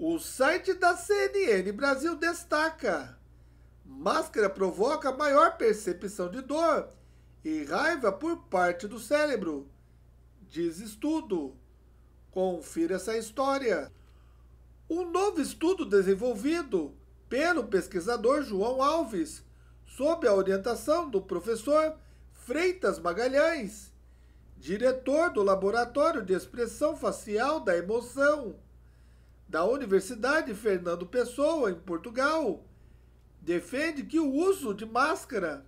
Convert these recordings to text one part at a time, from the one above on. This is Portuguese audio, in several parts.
O site da CNN Brasil destaca: máscara provoca maior percepção de dor e raiva por parte do cérebro, diz estudo. Confira essa história. Um novo estudo desenvolvido pelo pesquisador João Alves, sob a orientação do professor Freitas Magalhães, diretor do Laboratório de Expressão Facial da Emoção da Universidade Fernando Pessoa, em Portugal, defende que o uso de máscara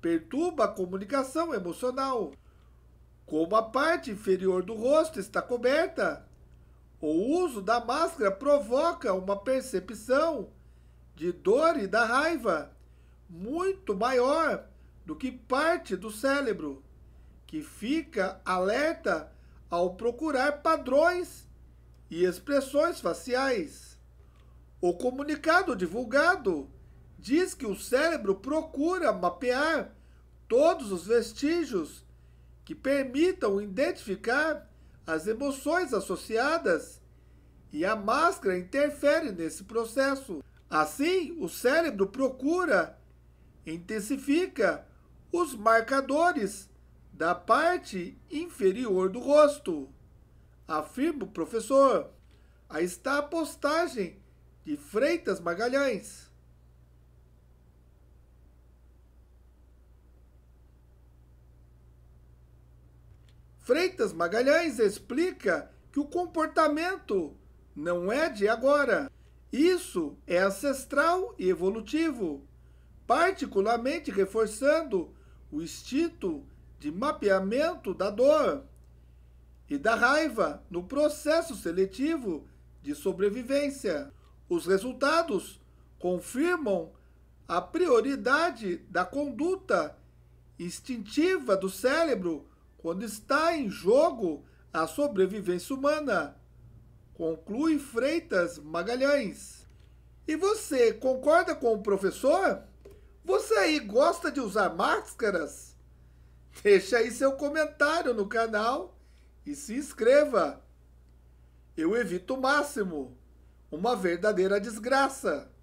perturba a comunicação emocional. Como a parte inferior do rosto está coberta, o uso da máscara provoca uma percepção de dor e da raiva muito maior do que parte do cérebro, que fica alerta ao procurar padrões e expressões faciais. O comunicado divulgado diz que o cérebro procura mapear todos os vestígios que permitam identificar as emoções associadas e a máscara interfere nesse processo. Assim, o cérebro procura, intensifica os marcadores da parte inferior do rosto afirma o professor. Aí está a postagem de Freitas Magalhães. Freitas Magalhães explica que o comportamento não é de agora. Isso é ancestral e evolutivo, particularmente reforçando o instinto de mapeamento da dor e da raiva no processo seletivo de sobrevivência. Os resultados confirmam a prioridade da conduta instintiva do cérebro quando está em jogo a sobrevivência humana, conclui Freitas Magalhães. E você concorda com o professor? Você aí gosta de usar máscaras? Deixe aí seu comentário no canal e se inscreva. Eu evito o máximo uma verdadeira desgraça.